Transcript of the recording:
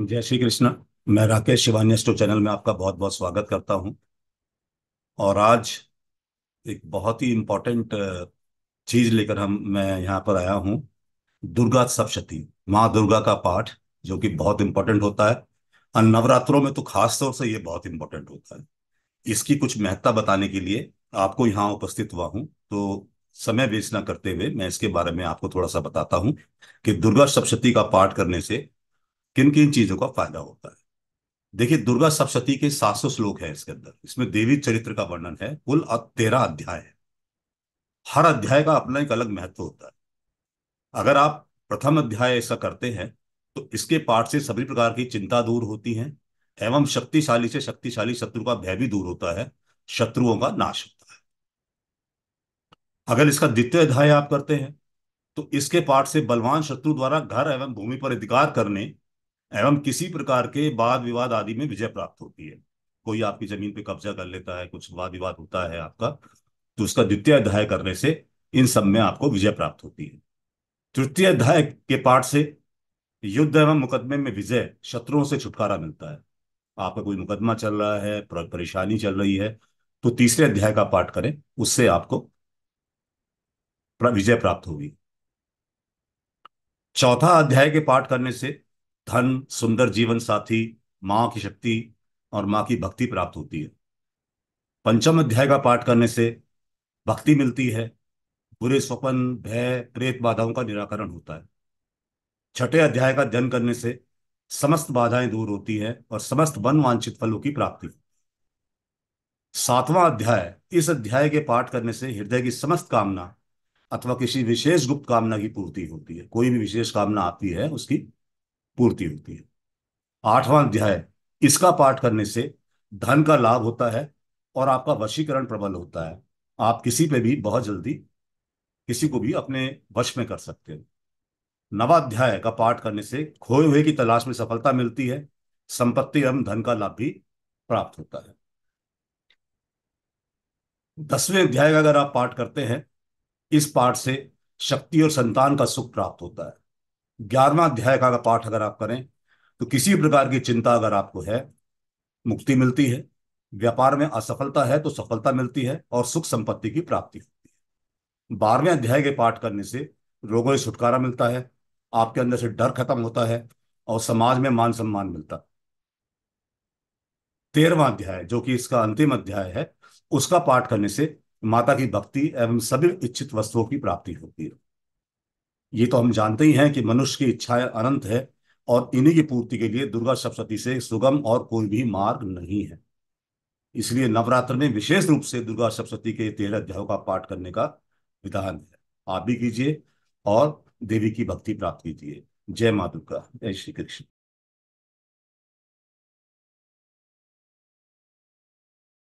जय श्री कृष्ण मैं राकेश शिवान्य स्टो चैनल में आपका बहुत बहुत स्वागत करता हूं और आज एक बहुत ही इम्पोर्टेंट चीज लेकर हम मैं यहाँ पर आया हूं दुर्गा सप्शती माँ दुर्गा का पाठ जो कि बहुत इम्पोर्टेंट होता है और नवरात्रों में तो खास तौर से ये बहुत इम्पोर्टेंट होता है इसकी कुछ महत्ता बताने के लिए आपको यहाँ उपस्थित हुआ हूँ तो समय वेस्ट ना करते हुए मैं इसके बारे में आपको थोड़ा सा बताता हूँ कि दुर्गा सप्शती का पाठ करने से किन किन चीजों का फायदा होता है देखिए दुर्गा सप्तशती के सात सौ श्लोक है इसके अंदर इसमें देवी चरित्र का वर्णन है कुल तेरह अध्याय है हर अध्याय का अपना एक अलग महत्व होता है अगर आप प्रथम अध्याय ऐसा करते हैं तो इसके पाठ से सभी प्रकार की चिंता दूर होती है एवं शक्तिशाली से शक्तिशाली शत्रु का भय भी दूर होता है शत्रुओं का नाश होता है अगर इसका द्वितीय अध्याय आप करते हैं तो इसके पाठ से बलवान शत्रु द्वारा घर एवं भूमि पर अधिकार करने एवं किसी प्रकार के वाद विवाद आदि में विजय प्राप्त होती है कोई आपकी जमीन पे कब्जा कर लेता है कुछ वाद विवाद होता है आपका तो उसका द्वितीय अध्याय करने से इन सब में आपको विजय प्राप्त होती है तृतीय अध्याय के पाठ से युद्ध एवं मुकदमे में विजय शत्रुओं से छुटकारा मिलता है आपका कोई मुकदमा चल रहा है परेशानी चल रही है तो तीसरे अध्याय का पाठ करें उससे आपको विजय प्राप्त होगी चौथा अध्याय के पाठ करने से धन सुंदर जीवन साथी मां की शक्ति और मां की भक्ति प्राप्त होती है पंचम अध्याय का पाठ करने से भक्ति मिलती है बुरे स्वपन भय प्रेत बाधाओं का निराकरण होता है छठे अध्याय का अध्ययन करने से समस्त बाधाएं दूर होती हैं और समस्त वन वांछित फलों की प्राप्ति होती है सातवां अध्याय इस अध्याय के पाठ करने से हृदय की समस्त कामना अथवा किसी विशेष गुप्त कामना की पूर्ति होती है कोई भी विशेष कामना आती है उसकी पूर्ति होती है आठवां अध्याय इसका पाठ करने से धन का लाभ होता है और आपका वशीकरण प्रबल होता है आप किसी पे भी बहुत जल्दी किसी को भी अपने वश में कर सकते हो नवाध्याय का पाठ करने से खोए हुए की तलाश में सफलता मिलती है संपत्ति एवं धन का लाभ भी प्राप्त होता है दसवें अध्याय का अगर आप पाठ करते हैं इस पाठ से शक्ति और संतान का सुख प्राप्त होता है ग्यारहवा अध्याय का पाठ अगर आप करें तो किसी प्रकार की चिंता अगर आपको है मुक्ति मिलती है व्यापार में असफलता है तो सफलता मिलती है और सुख संपत्ति की प्राप्ति होती है बारहवें अध्याय के पाठ करने से रोगों से छुटकारा मिलता है आपके अंदर से डर खत्म होता है और समाज में मान सम्मान मिलता है तेरहवा अध्याय जो कि इसका अंतिम अध्याय है उसका पाठ करने से माता की भक्ति एवं सभी इच्छित वस्तुओं की प्राप्ति होती है ये तो हम जानते ही हैं कि मनुष्य की इच्छाएं अनंत है और इन्हीं की पूर्ति के लिए दुर्गा सप्तती से सुगम और कोई भी मार्ग नहीं है इसलिए नवरात्र में विशेष रूप से दुर्गा सप्तती के तेरह अध्यायों का पाठ करने का विधान है आप भी कीजिए और देवी की भक्ति प्राप्त कीजिए जय माँ दुर्गा जय श्री कृष्ण